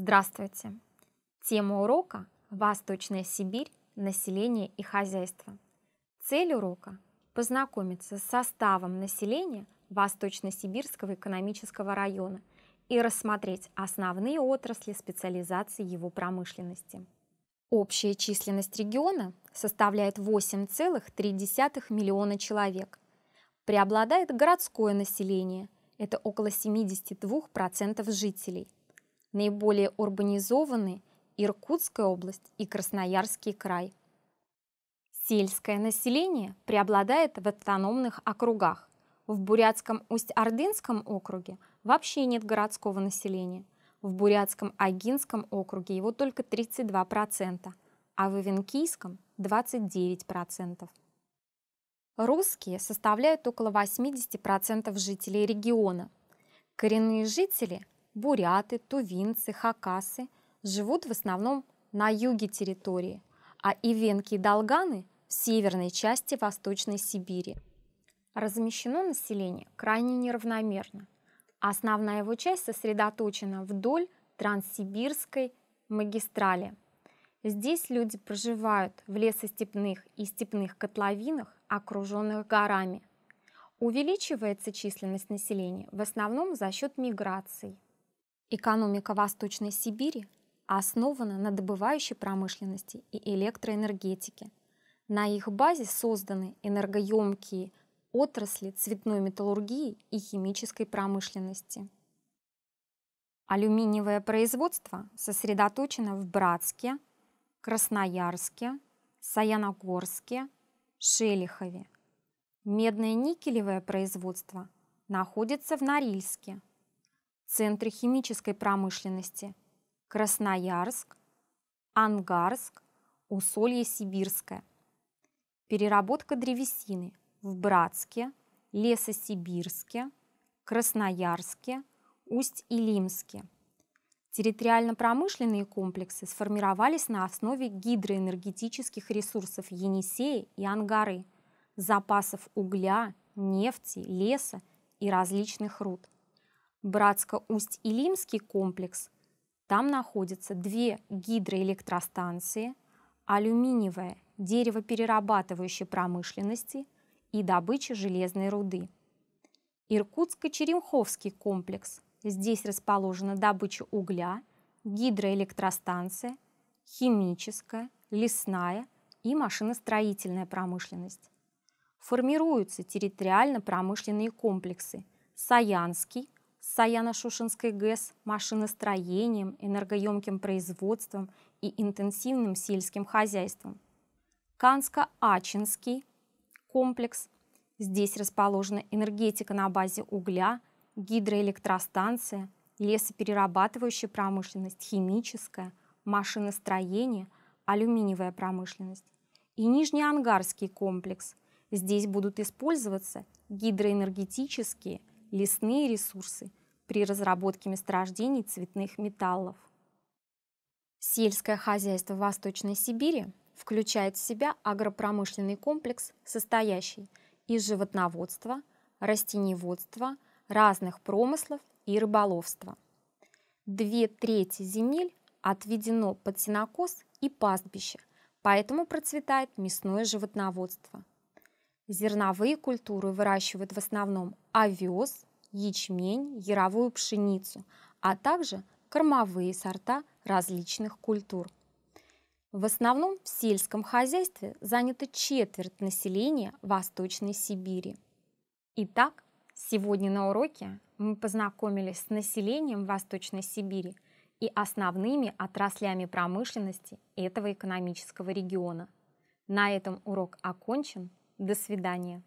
Здравствуйте! Тема урока – Восточная Сибирь, население и хозяйство. Цель урока – познакомиться с составом населения Восточно-Сибирского экономического района и рассмотреть основные отрасли специализации его промышленности. Общая численность региона составляет 8,3 миллиона человек. Преобладает городское население – это около 72% жителей – наиболее урбанизованы Иркутская область и Красноярский край. Сельское население преобладает в автономных округах. В Бурятском Усть-Ордынском округе вообще нет городского населения. В Бурятском Агинском округе его только 32%, а в Ивенкийском 29%. Русские составляют около 80% жителей региона. Коренные жители – буряты, тувинцы, хакасы живут в основном на юге территории, а ивенки и долганы в северной части Восточной Сибири. Размещено население крайне неравномерно. А основная его часть сосредоточена вдоль Транссибирской магистрали. Здесь люди проживают в лесостепных и степных котловинах, окруженных горами. Увеличивается численность населения в основном за счет миграций. Экономика Восточной Сибири основана на добывающей промышленности и электроэнергетике. На их базе созданы энергоемкие отрасли цветной металлургии и химической промышленности. Алюминиевое производство сосредоточено в Братске, Красноярске, Саяногорске, Шелихове. Медное никелевое производство находится в Норильске – центры химической промышленности – Красноярск, Ангарск, Усолье-Сибирское. Переработка древесины в Братске, Лесосибирске, Красноярске, Усть-Илимске. Территориально-промышленные комплексы сформировались на основе гидроэнергетических ресурсов Енисея и Ангары, запасов угля, нефти, леса и различных руд – Братско-Усть-Илимский комплекс. Там находятся две гидроэлектростанции, алюминиевая, деревоперерабатывающей промышленности и добыча железной руды. Иркутско-Черемховский комплекс. Здесь расположена добыча угля, гидроэлектростанция, химическая, лесная и машиностроительная промышленность. Формируются территориально-промышленные комплексы Саянский, Саяно-Шушинской ГЭС машиностроением, энергоемким производством и интенсивным сельским хозяйством. Канско-Ачинский комплекс. Здесь расположена энергетика на базе угля, гидроэлектростанция, лесоперерабатывающая промышленность, химическая, машиностроение, алюминиевая промышленность. И Нижнеангарский комплекс. Здесь будут использоваться гидроэнергетические, лесные ресурсы при разработке месторождений цветных металлов. Сельское хозяйство Восточной Сибири включает в себя агропромышленный комплекс, состоящий из животноводства, растеневодства, разных промыслов и рыболовства. Две трети земель отведено под сенокос и пастбище, поэтому процветает мясное животноводство. Зерновые культуры выращивают в основном овес, ячмень, яровую пшеницу, а также кормовые сорта различных культур. В основном в сельском хозяйстве занято четверть населения Восточной Сибири. Итак, сегодня на уроке мы познакомились с населением Восточной Сибири и основными отраслями промышленности этого экономического региона. На этом урок окончен. До свидания.